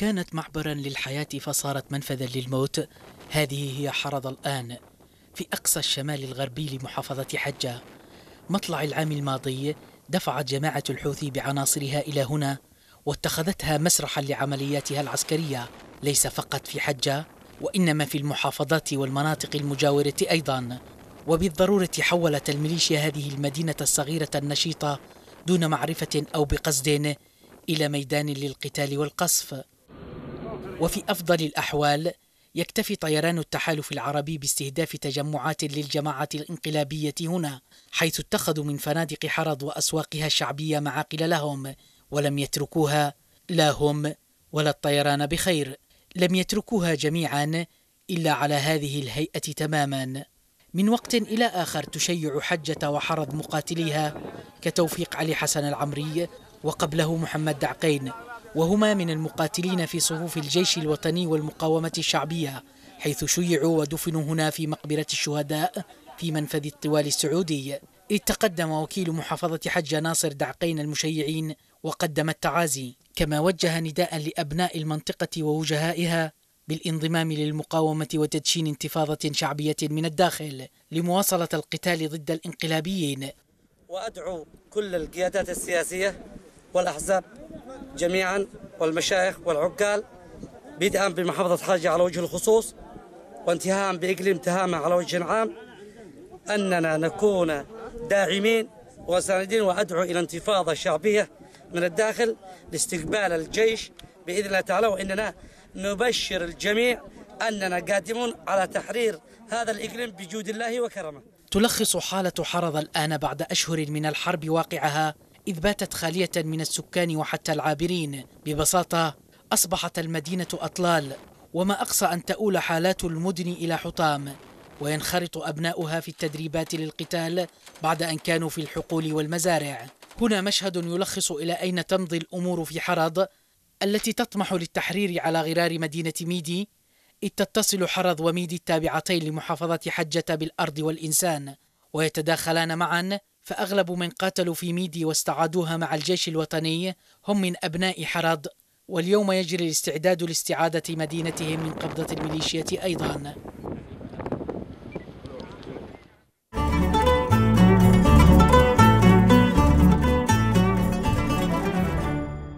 كانت معبرا للحياة فصارت منفذا للموت هذه هي حرض الآن في أقصى الشمال الغربي لمحافظة حجة مطلع العام الماضي دفعت جماعة الحوثي بعناصرها إلى هنا واتخذتها مسرحا لعملياتها العسكرية ليس فقط في حجة وإنما في المحافظات والمناطق المجاورة أيضا وبالضرورة حولت الميليشيا هذه المدينة الصغيرة النشيطة دون معرفة أو بقصد إلى ميدان للقتال والقصف وفي أفضل الأحوال يكتفي طيران التحالف العربي باستهداف تجمعات للجماعة الانقلابية هنا حيث اتخذوا من فنادق حرض وأسواقها الشعبية معاقل لهم ولم يتركوها لا هم ولا الطيران بخير لم يتركوها جميعا إلا على هذه الهيئة تماما من وقت إلى آخر تشيع حجة وحرض مقاتليها كتوفيق علي حسن العمري وقبله محمد دعقين وهما من المقاتلين في صفوف الجيش الوطني والمقاومة الشعبية حيث شيعوا ودفنوا هنا في مقبرة الشهداء في منفذ الطوال السعودي إذ تقدم وكيل محافظة حج ناصر دعقين المشيعين وقدم التعازي كما وجه نداء لأبناء المنطقة ووجهائها بالانضمام للمقاومة وتدشين انتفاضة شعبية من الداخل لمواصلة القتال ضد الانقلابيين وأدعو كل القيادات السياسية والأحزاب جميعا والمشايخ والعقال بدءا بمحافظة حاجة على وجه الخصوص وانتهاء بإقليم تهامة على وجه عام أننا نكون داعمين وساندين وأدعو إلى انتفاضة شعبية من الداخل لاستقبال الجيش بإذن الله تعالى وإننا نبشر الجميع أننا قادمون على تحرير هذا الإقليم بجود الله وكرمه تلخص حالة حرض الآن بعد أشهر من الحرب واقعها إذ باتت خالية من السكان وحتى العابرين ببساطة أصبحت المدينة أطلال وما أقصى أن تؤول حالات المدن إلى حطام وينخرط أبناؤها في التدريبات للقتال بعد أن كانوا في الحقول والمزارع هنا مشهد يلخص إلى أين تمضي الأمور في حرض التي تطمح للتحرير على غرار مدينة ميدي إذ تتصل حرض وميدي التابعتين لمحافظة حجة بالأرض والإنسان ويتداخلان معا فأغلب من قاتلوا في ميدي واستعادوها مع الجيش الوطني هم من أبناء حرض واليوم يجري الاستعداد لاستعادة مدينتهم من قبضة الميليشيات أيضا